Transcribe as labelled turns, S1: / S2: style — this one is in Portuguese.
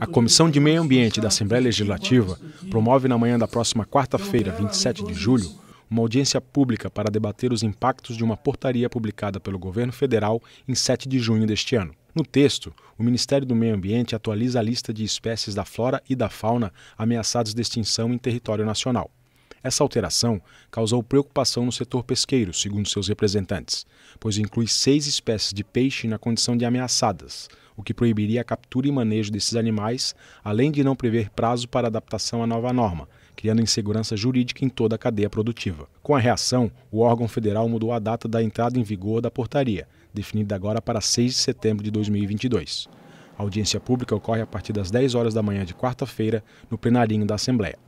S1: A Comissão de Meio Ambiente da Assembleia Legislativa promove na manhã da próxima quarta-feira, 27 de julho, uma audiência pública para debater os impactos de uma portaria publicada pelo governo federal em 7 de junho deste ano. No texto, o Ministério do Meio Ambiente atualiza a lista de espécies da flora e da fauna ameaçadas de extinção em território nacional. Essa alteração causou preocupação no setor pesqueiro, segundo seus representantes, pois inclui seis espécies de peixe na condição de ameaçadas, o que proibiria a captura e manejo desses animais, além de não prever prazo para adaptação à nova norma, criando insegurança jurídica em toda a cadeia produtiva. Com a reação, o órgão federal mudou a data da entrada em vigor da portaria, definida agora para 6 de setembro de 2022. A audiência pública ocorre a partir das 10 horas da manhã de quarta-feira, no plenarinho da Assembleia.